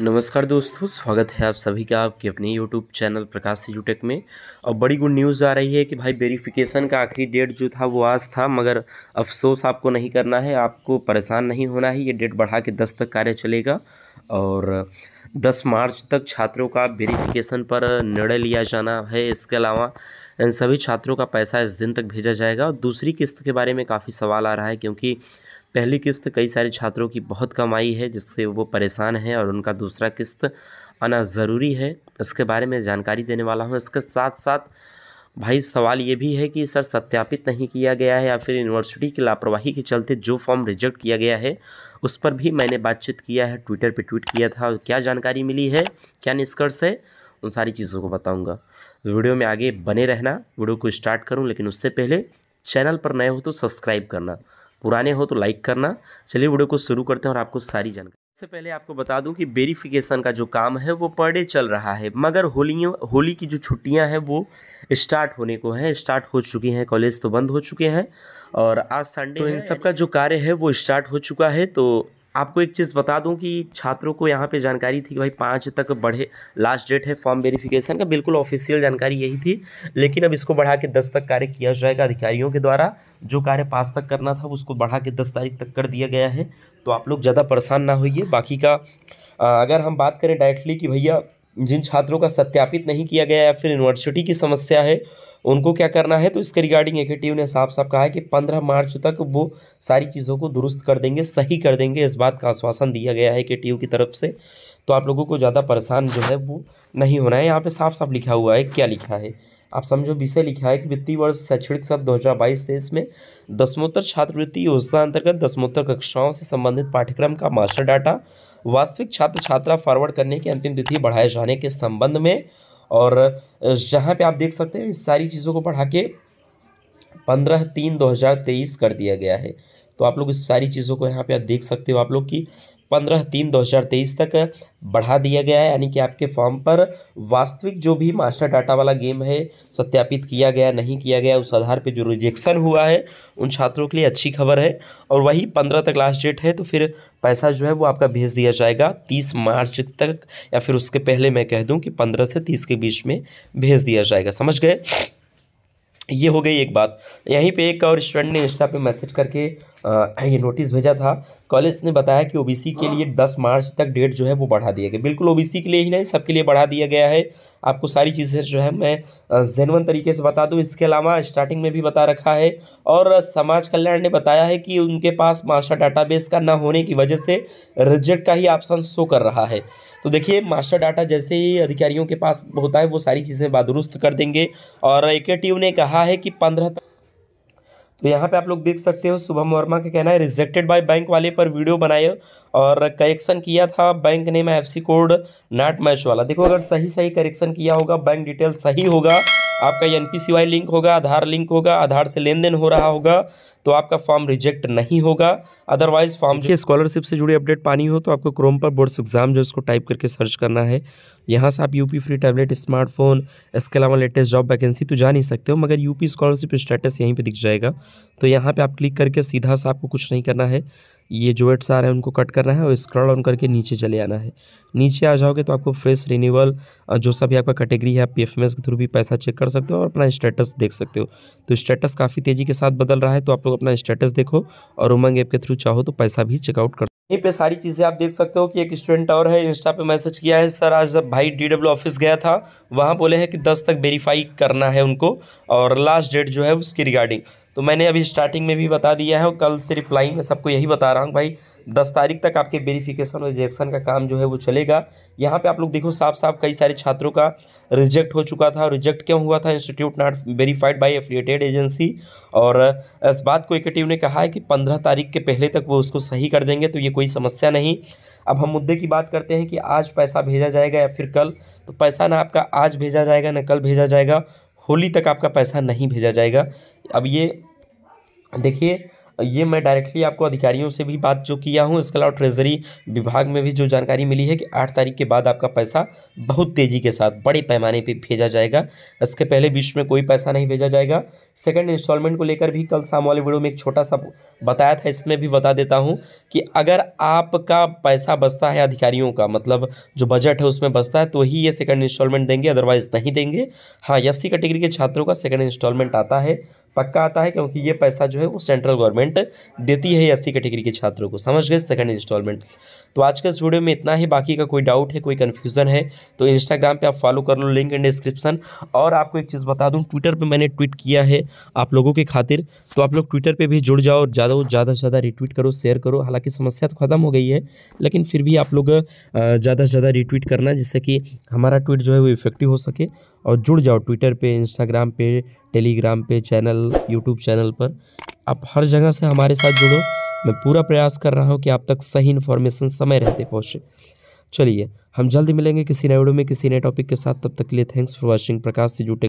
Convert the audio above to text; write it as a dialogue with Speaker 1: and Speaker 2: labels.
Speaker 1: नमस्कार दोस्तों स्वागत है आप सभी का आपके अपने यूट्यूब चैनल प्रकाश यूटेक में और बड़ी गुड न्यूज़ आ रही है कि भाई वेरिफिकेशन का आखिरी डेट जो था वो आज था मगर अफसोस आपको नहीं करना है आपको परेशान नहीं होना है ये डेट बढ़ा के दस तक कार्य चलेगा और दस मार्च तक छात्रों का वेरिफिकेशन पर निर्णय लिया जाना है इसके अलावा इन सभी छात्रों का पैसा इस दिन तक भेजा जाएगा और दूसरी किस्त के बारे में काफ़ी सवाल आ रहा है क्योंकि पहली किस्त कई सारे छात्रों की बहुत कम आई है जिससे वो परेशान हैं और उनका दूसरा किस्त आना ज़रूरी है इसके बारे में जानकारी देने वाला हूँ इसके साथ साथ भाई सवाल ये भी है कि सर सत्यापित नहीं किया गया है या फिर यूनिवर्सिटी की लापरवाही के चलते जो फॉर्म रिजेक्ट किया गया है उस पर भी मैंने बातचीत किया है ट्विटर पे ट्वीट किया था क्या जानकारी मिली है क्या निष्कर्ष है उन सारी चीज़ों को बताऊंगा वीडियो में आगे बने रहना वीडियो को स्टार्ट करूँ लेकिन उससे पहले चैनल पर नए हो तो सब्सक्राइब करना पुराने हो तो लाइक करना चलिए वीडियो को शुरू करते हैं और आपको सारी जानकारी सबसे पहले आपको बता दूं कि वेरिफिकेशन का जो काम है वो पर डे चल रहा है मगर होलियों होली की जो छुट्टियां हैं वो स्टार्ट होने को हैं स्टार्ट हो चुकी हैं कॉलेज तो बंद हो चुके हैं और आज संडे तो इन सबका जो कार्य है वो स्टार्ट हो चुका है तो आपको एक चीज़ बता दूं कि छात्रों को यहाँ पे जानकारी थी कि भाई पाँच तक बढ़े लास्ट डेट है फॉर्म वेरिफिकेशन का बिल्कुल ऑफिशियल जानकारी यही थी लेकिन अब इसको बढ़ा के दस तक कार्य किया जाएगा अधिकारियों के द्वारा जो कार्य पाँच तक करना था उसको बढ़ा के दस तारीख तक कर दिया गया है तो आप लोग ज़्यादा परेशान ना होइए बाकी का अगर हम बात करें डायरेक्टली कि भैया जिन छात्रों का सत्यापित नहीं किया गया या फिर यूनिवर्सिटी की समस्या है उनको क्या करना है तो इसके रिगार्डिंग एकेटीव ने साफ साफ कहा है कि पंद्रह मार्च तक वो सारी चीज़ों को दुरुस्त कर देंगे सही कर देंगे इस बात का आश्वासन दिया गया है एकेटीव की तरफ से तो आप लोगों को ज़्यादा परेशान जो है वो नहीं होना है यहाँ पर साफ साफ लिखा हुआ है क्या लिखा है आप समझो विषय लिखा है कि वित्तीय वर्ष शैक्षणिक साल दो हज़ार बाईस तेईस में दसमोत्तर छात्रवृत्ति योजना अंतर्गत दसमोत्तर कक्षाओं से संबंधित पाठ्यक्रम का मास्टर डाटा वास्तविक छात्र छात्रा फॉरवर्ड करने की अंतिम तिथि बढ़ाए जाने के संबंध में और यहाँ पे आप देख सकते हैं इस सारी चीज़ों को बढ़ा के पंद्रह तीन दो हज़ार तेईस कर दिया गया है तो आप लोग इस सारी चीज़ों को यहाँ पे आप देख सकते हो आप लोग की पंद्रह तीन दो हज़ार तेईस तक बढ़ा दिया गया है यानी कि आपके फॉर्म पर वास्तविक जो भी मास्टर डाटा वाला गेम है सत्यापित किया गया नहीं किया गया उस आधार पर जो रिजेक्शन हुआ है उन छात्रों के लिए अच्छी खबर है और वही पंद्रह तक लास्ट डेट है तो फिर पैसा जो है वो आपका भेज दिया जाएगा तीस मार्च तक या फिर उसके पहले मैं कह दूँ कि पंद्रह से तीस के बीच में भेज दिया जाएगा समझ गए ये हो गई एक बात यहीं पे एक और स्टूडेंट ने इंस्टा पे मैसेज करके ये नोटिस भेजा था कॉलेज ने बताया कि ओबीसी के हाँ। लिए 10 मार्च तक डेट जो है वो बढ़ा दिया गया बिल्कुल ओबीसी के लिए ही नहीं सबके लिए बढ़ा दिया गया है आपको सारी चीज़ें जो है मैं जेनवन तरीके से बता दूं इसके अलावा स्टार्टिंग में भी बता रखा है और समाज कल्याण ने बताया है कि उनके पास मास्टर डाटा का ना होने की वजह से रिजेक्ट का ही ऑप्शन शो कर रहा है तो देखिए मास्टर डाटा जैसे ही अधिकारियों के पास होता है वो सारी चीज़ें बादुरुस्त कर देंगे और एक ने कहा है कि पंद्रह तो यहाँ पे आप लोग देख सकते हो शुभम वर्मा का कहना है रिजेक्टेड बाय बैंक वाले पर वीडियो बनाए और करेक्शन किया था बैंक ने मैं सी कोड नाट मैच वाला देखो अगर सही सही करेक्शन किया होगा बैंक डिटेल सही होगा आपका एन पी लिंक होगा आधार लिंक होगा आधार से लेन देन हो रहा होगा तो आपका फॉर्म रिजेक्ट नहीं होगा अदरवाइज फॉर्म की स्कॉलरशिप से जुड़ी अपडेट पानी हो तो आपको क्रोम पर बोर्ड्स एग्जाम जो इसको टाइप करके सर्च करना है यहाँ से आप यूपी फ्री टैबलेट स्मार्टफोन इसके अलावा लेटेस्ट जॉब वैकेंसी तो जा नहीं सकते हो मगर यूपी स्कॉलरशिप स्टेटस यहीं पर दिख जाएगा तो यहाँ पर आप क्लिक करके सीधा सा आपको कुछ नहीं करना है ये जो एड्स आ रहे हैं उनको कट करना है और स्क्रॉल डाउन करके नीचे चले आना है नीचे आ जाओगे तो आपको फ्रेश रिन्यूअल जो सा भी आपका कैटेगरी है आप पी के थ्रू भी पैसा चेक कर सकते हो और अपना स्टेटस देख सकते हो तो स्टेटस काफ़ी तेज़ी के साथ बदल रहा है तो आप लोग अपना स्टेटस देखो और उमंग ऐप के थ्रू चाहो तो पैसा भी चेकआउट कर यहीं पे सारी चीज़ें आप देख सकते हो कि एक स्टूडेंट और है इंस्टा पे मैसेज किया है सर आज जब भाई डब्ल्यू ऑफिस गया था वहाँ बोले हैं कि 10 तक वेरीफाई करना है उनको और लास्ट डेट जो है उसकी रिगार्डिंग तो मैंने अभी स्टार्टिंग में भी बता दिया है और कल से रिप्लाई में सबको यही बता रहा हूँ भाई दस तारीख तक आपके वेरिफिकेशन और रिजेक्शन का काम जो है वो चलेगा यहाँ पे आप लोग देखो साफ साफ कई सारे छात्रों का रिजेक्ट हो चुका था रिजेक्ट क्यों हुआ था institute not verified by affiliated agency और इस बात को इकेटिव ने कहा है कि पंद्रह तारीख के पहले तक वो उसको सही कर देंगे तो ये कोई समस्या नहीं अब हम मुद्दे की बात करते हैं कि आज पैसा भेजा जाएगा या फिर कल तो पैसा ना आपका आज भेजा जाएगा ना कल भेजा जाएगा होली तक आपका पैसा नहीं भेजा जाएगा अब ये देखिए ये मैं डायरेक्टली आपको अधिकारियों से भी बात जो किया हूँ इसके अलावा ट्रेजरी विभाग में भी जो जानकारी मिली है कि आठ तारीख के बाद आपका पैसा बहुत तेज़ी के साथ बड़े पैमाने पे भेजा जाएगा इसके पहले बीच में कोई पैसा नहीं भेजा जाएगा सेकंड इंस्टॉलमेंट को लेकर भी कल शाम वाले वीडियो में एक छोटा सा बताया था इसमें भी बता देता हूँ कि अगर आपका पैसा बचता है अधिकारियों का मतलब जो बजट है उसमें बचता है तो ही ये सेकेंड इंस्टॉलमेंट देंगे अदरवाइज़ नहीं देंगे हाँ एस कैटेगरी के छात्रों का सेकेंड इंस्टॉलमेंट आता है पक्का आता है क्योंकि ये पैसा जो है वो सेंट्रल गवर्नमेंट देती है एस कैटेगरी के छात्रों को समझ गए सेकंड इंस्टॉलमेंट तो आज के इस वीडियो में इतना ही बाकी का कोई डाउट है कोई कन्फ्यूज़न है तो इंस्टाग्राम पे आप फॉलो कर लो लिंक एंड डिस्क्रिप्शन और आपको एक चीज़ बता दूँ ट्विटर पर मैंने ट्वीट किया है आप लोगों के खातिर तो आप लोग ट्विटर पर भी जुड़ जाओ और ज़्यादा ज़्यादा से ज़्यादा रिट्वीट करो शेयर करो हालाँकि समस्या तो ख़त्म हो गई है लेकिन फिर भी आप लोग ज़्यादा से ज़्यादा रिट्वीट करना जिससे कि हमारा ट्वीट जो है वो इफेक्टिव हो सके और जुड़ जाओ ट्विटर पर इंस्टाग्राम पर टेलीग्राम पे चैनल यूट्यूब चैनल पर आप हर जगह से हमारे साथ जुड़ो मैं पूरा प्रयास कर रहा हूँ कि आप तक सही इन्फॉर्मेशन समय रहते पहुँचे चलिए हम जल्दी मिलेंगे किसी नए वीडियो में किसी नए टॉपिक के साथ तब तक के लिए थैंक्स फॉर वॉचिंग प्रकाश से जुटे